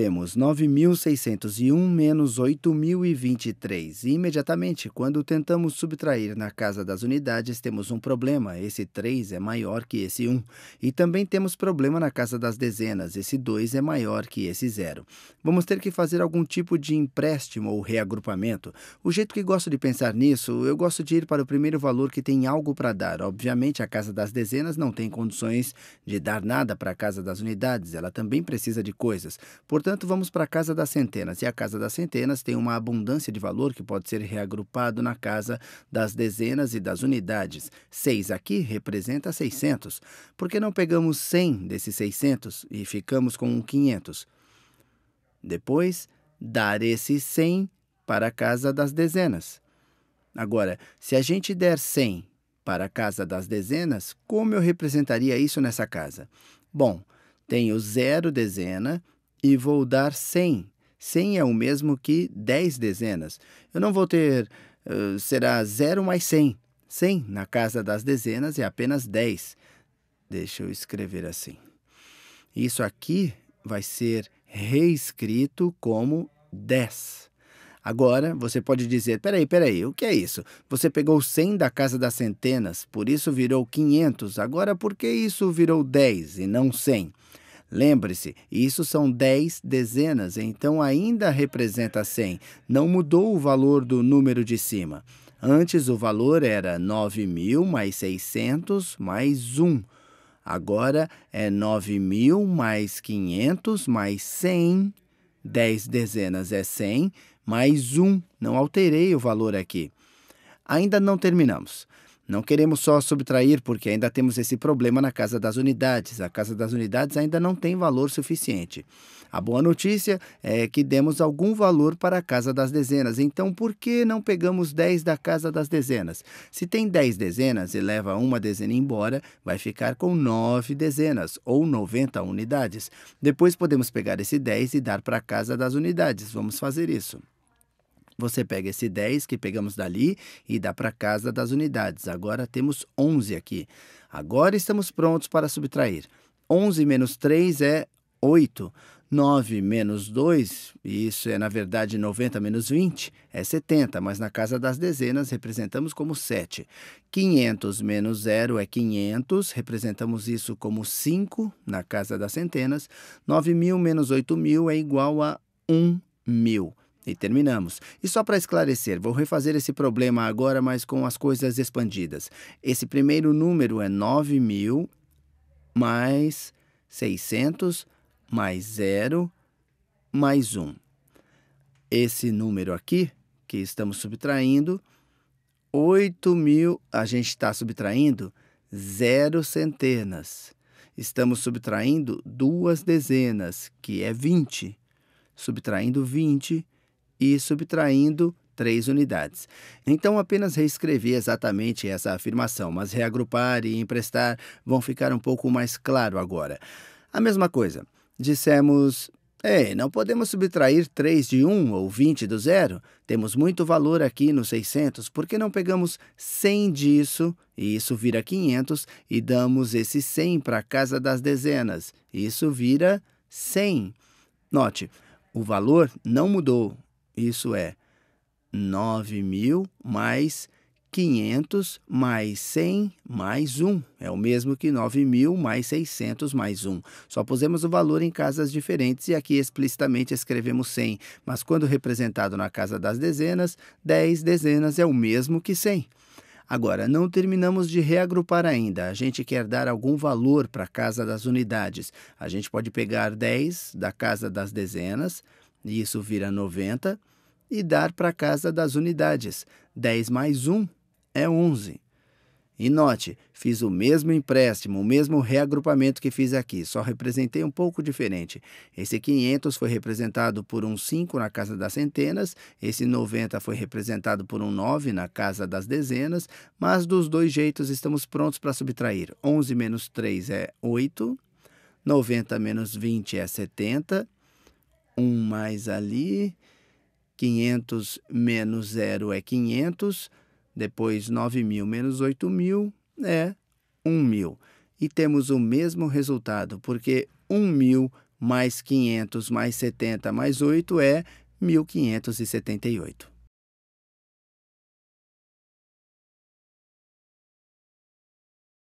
temos 9.601 menos 8.023. E imediatamente, quando tentamos subtrair na casa das unidades, temos um problema. Esse 3 é maior que esse 1. E também temos problema na casa das dezenas. Esse 2 é maior que esse 0. Vamos ter que fazer algum tipo de empréstimo ou reagrupamento. O jeito que gosto de pensar nisso, eu gosto de ir para o primeiro valor que tem algo para dar. Obviamente, a casa das dezenas não tem condições de dar nada para a casa das unidades. Ela também precisa de coisas. Portanto, Portanto, vamos para a Casa das Centenas. E a Casa das Centenas tem uma abundância de valor que pode ser reagrupado na Casa das Dezenas e das Unidades. 6 aqui representa 600. Por que não pegamos 100 desses 600 e ficamos com um 500? Depois, dar esses 100 para a Casa das Dezenas. Agora, se a gente der 100 para a Casa das Dezenas, como eu representaria isso nessa casa? Bom, tenho zero dezena e vou dar 100. 100 é o mesmo que 10 dezenas. Eu não vou ter. será 0 mais 100. 100 na casa das dezenas é apenas 10. Deixa eu escrever assim. Isso aqui vai ser reescrito como 10. Agora, você pode dizer: peraí, peraí, o que é isso? Você pegou 100 da casa das centenas, por isso virou 500. Agora, por que isso virou 10 e não 100? Lembre-se, isso são 10 dezenas, então ainda representa 100. Não mudou o valor do número de cima. Antes o valor era 9.000 mais 600 mais 1. Agora é 9.000 mais 500 mais 100. 10 dezenas é 100 mais 1. Não alterei o valor aqui. Ainda não terminamos. Não queremos só subtrair, porque ainda temos esse problema na Casa das Unidades. A Casa das Unidades ainda não tem valor suficiente. A boa notícia é que demos algum valor para a Casa das Dezenas. Então, por que não pegamos 10 da Casa das Dezenas? Se tem 10 dezenas e leva uma dezena embora, vai ficar com 9 dezenas, ou 90 unidades. Depois podemos pegar esse 10 e dar para a Casa das Unidades. Vamos fazer isso. Você pega esse 10 que pegamos dali e dá para casa das unidades. Agora temos 11 aqui. Agora estamos prontos para subtrair. 11 menos 3 é 8. 9 menos 2, isso é na verdade 90 menos 20, é 70, mas na casa das dezenas representamos como 7. 500 menos 0 é 500, representamos isso como 5 na casa das centenas. 9.000 menos 8.000 é igual a 1.000. E terminamos. E só para esclarecer, vou refazer esse problema agora, mas com as coisas expandidas. Esse primeiro número é 9.000 mais 600 mais 0 mais 1. Esse número aqui, que estamos subtraindo, 8.000, a gente está subtraindo zero centenas. Estamos subtraindo duas dezenas, que é 20. Subtraindo 20, e subtraindo 3 unidades. Então, apenas reescrever exatamente essa afirmação, mas reagrupar e emprestar vão ficar um pouco mais claro agora. A mesma coisa, dissemos. Ei, é, não podemos subtrair 3 de 1 ou 20 do zero. Temos muito valor aqui no 600, por que não pegamos 100 disso, e isso vira 500, e damos esse 100 para a casa das dezenas? Isso vira 100. Note, o valor não mudou, isso é 9.000 mais 500 mais 100 mais 1. É o mesmo que 9.000 mais 600 mais 1. Só pusemos o valor em casas diferentes e aqui explicitamente escrevemos 100, mas quando representado na casa das dezenas, 10 dezenas é o mesmo que 100. Agora, não terminamos de reagrupar ainda. A gente quer dar algum valor para a casa das unidades. A gente pode pegar 10 da casa das dezenas, e isso vira 90, e dar para casa das unidades. 10 mais 1 é 11. E note, fiz o mesmo empréstimo, o mesmo reagrupamento que fiz aqui, só representei um pouco diferente. Esse 500 foi representado por um 5 na casa das centenas, esse 90 foi representado por um 9 na casa das dezenas, mas dos dois jeitos estamos prontos para subtrair. 11 menos 3 é 8, 90 menos 20 é 70 1 mais ali, 500 menos 0 é 500, depois 9.000 menos 8.000 é 1.000. E temos o mesmo resultado, porque 1.000 mais 500 mais 70 mais 8 é 1.578.